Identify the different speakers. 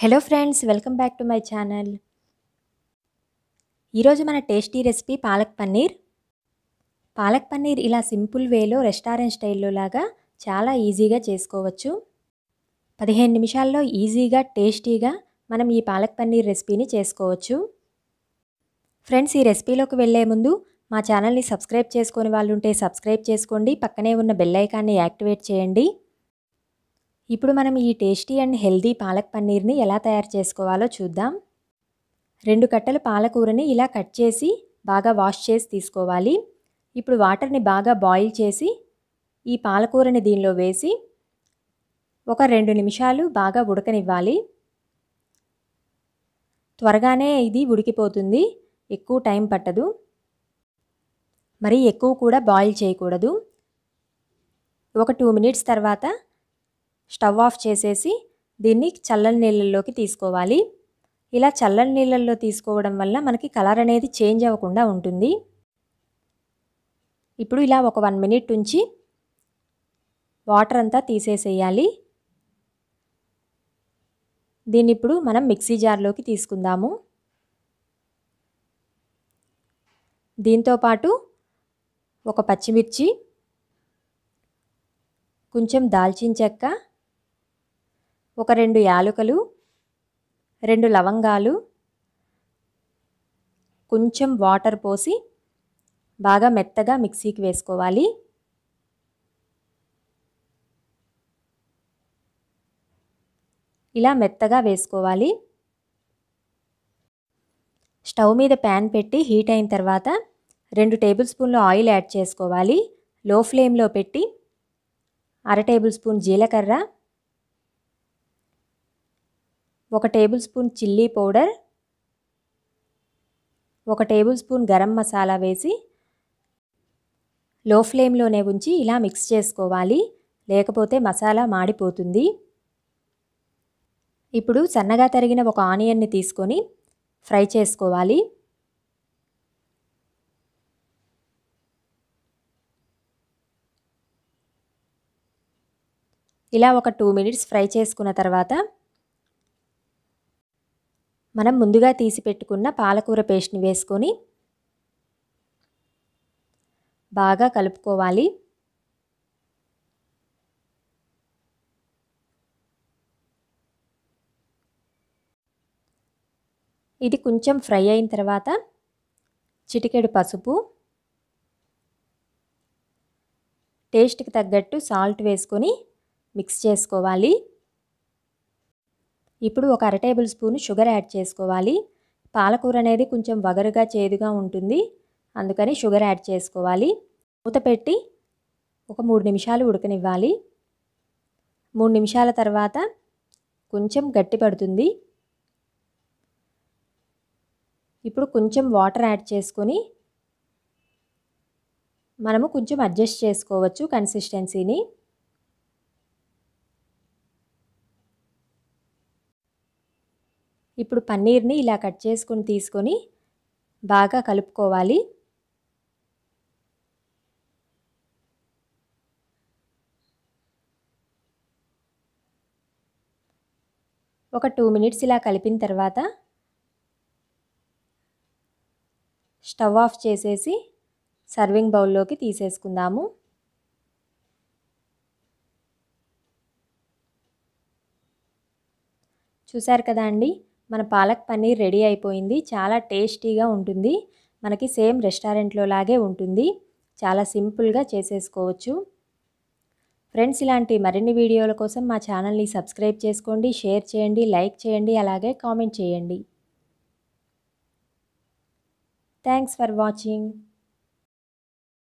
Speaker 1: hello friends welcome back to my channel ఈరోజు మన tasty recipe palak paneer palak paneer ఇలా సింపుల్ వేలో రెస్టారెంట్ స్టైల్లో లాగా చాలా ఈజీగా చేసుకోవచ్చు పదిహేను నిమిషాల్లో ఈజీగా టేస్టీగా మనం ఈ పాలక్ పన్నీర్ రెసిపీని చేసుకోవచ్చు ఫ్రెండ్స్ ఈ రెసిపీలోకి వెళ్ళే ముందు మా ఛానల్ని సబ్స్క్రైబ్ చేసుకుని వాళ్ళు ఉంటే సబ్స్క్రైబ్ చేసుకోండి పక్కనే ఉన్న బెల్లైకాన్ని యాక్టివేట్ చేయండి ఇప్పుడు మనం ఈ టేస్టీ అండ్ హెల్దీ పాలక్ పన్నీర్ని ఎలా తయారు చేసుకోవాలో చూద్దాం రెండు కట్టలు పాలకూరని ఇలా కట్ చేసి బాగా వాష్ చేసి తీసుకోవాలి ఇప్పుడు వాటర్ని బాగా బాయిల్ చేసి ఈ పాలకూరని దీనిలో వేసి ఒక రెండు నిమిషాలు బాగా ఉడకనివ్వాలి త్వరగానే ఇది ఉడికిపోతుంది ఎక్కువ టైం పట్టదు మరి ఎక్కువ కూడా బాయిల్ చేయకూడదు ఒక టూ మినిట్స్ తర్వాత స్టవ్ ఆఫ్ చేసేసి దీన్ని చల్లని నీళ్ళల్లోకి తీసుకోవాలి ఇలా చల్లని నీళ్ళల్లో తీసుకోవడం వల్ల మనకి కలర్ అనేది చేంజ్ అవ్వకుండా ఉంటుంది ఇప్పుడు ఇలా ఒక వన్ మినిట్ ఉంచి వాటర్ అంతా తీసేసేయాలి దీన్ని ఇప్పుడు మనం మిక్సీ జార్లోకి తీసుకుందాము దీంతోపాటు ఒక పచ్చిమిర్చి కొంచెం దాల్చిన చెక్క ఒక రెండు యాలకులు రెండు లవంగాలు కొంచెం వాటర్ పోసి బాగా మెత్తగా మిక్సీకి వేసుకోవాలి ఇలా మెత్తగా వేసుకోవాలి స్టవ్ మీద ప్యాన్ పెట్టి హీట్ అయిన తర్వాత రెండు టేబుల్ స్పూన్లు ఆయిల్ యాడ్ చేసుకోవాలి లో ఫ్లేమ్లో పెట్టి అర టేబుల్ స్పూన్ జీలకర్ర ఒక టేబుల్ స్పూన్ చిల్లీ పౌడర్ ఒక టేబుల్ స్పూన్ గరం మసాలా వేసి లో ఫ్లేమ్లోనే ఉంచి ఇలా మిక్స్ చేసుకోవాలి లేకపోతే మసాలా మాడిపోతుంది ఇప్పుడు సన్నగా తరిగిన ఒక ఆనియన్ని తీసుకొని ఫ్రై చేసుకోవాలి ఇలా ఒక టూ మినిట్స్ ఫ్రై చేసుకున్న తర్వాత మనం ముందుగా తీసి పెట్టుకున్న పాలకూర పేస్ట్ని వేసుకొని బాగా కలుపుకోవాలి ఇది కొంచెం ఫ్రై అయిన తర్వాత చిటికెడు పసుపు టేస్ట్కి తగ్గట్టు సాల్ట్ వేసుకొని మిక్స్ చేసుకోవాలి ఇప్పుడు ఒక అర టేబుల్ స్పూన్ షుగర్ యాడ్ చేసుకోవాలి పాలకూర అనేది కొంచెం వగరుగా చేదుగా ఉంటుంది అందుకని షుగర్ యాడ్ చేసుకోవాలి మూత పెట్టి ఒక మూడు నిమిషాలు ఉడకనివ్వాలి మూడు నిమిషాల తర్వాత కొంచెం గట్టి పడుతుంది ఇప్పుడు కొంచెం వాటర్ యాడ్ చేసుకొని మనము కొంచెం అడ్జస్ట్ చేసుకోవచ్చు కన్సిస్టెన్సీని ఇప్పుడు పన్నీర్ని ఇలా కట్ చేసుకుని తీసుకొని బాగా కలుపుకోవాలి ఒక టూ మినిట్స్ ఇలా కలిపిన తర్వాత స్టవ్ ఆఫ్ చేసేసి సర్వింగ్ బౌల్లోకి తీసేసుకుందాము చూశారు కదా అండి మన పాలక్ పన్నీర్ రెడీ అయిపోయింది చాలా టేస్టీగా ఉంటుంది మనకి సేమ్ రెస్టారెంట్లో లాగే ఉంటుంది చాలా సింపుల్గా చేసేసుకోవచ్చు ఫ్రెండ్స్ ఇలాంటి మరిన్ని వీడియోల కోసం మా ఛానల్ని సబ్స్క్రైబ్ చేసుకోండి షేర్ చేయండి లైక్ చేయండి అలాగే కామెంట్ చేయండి థ్యాంక్స్ ఫర్ వాచింగ్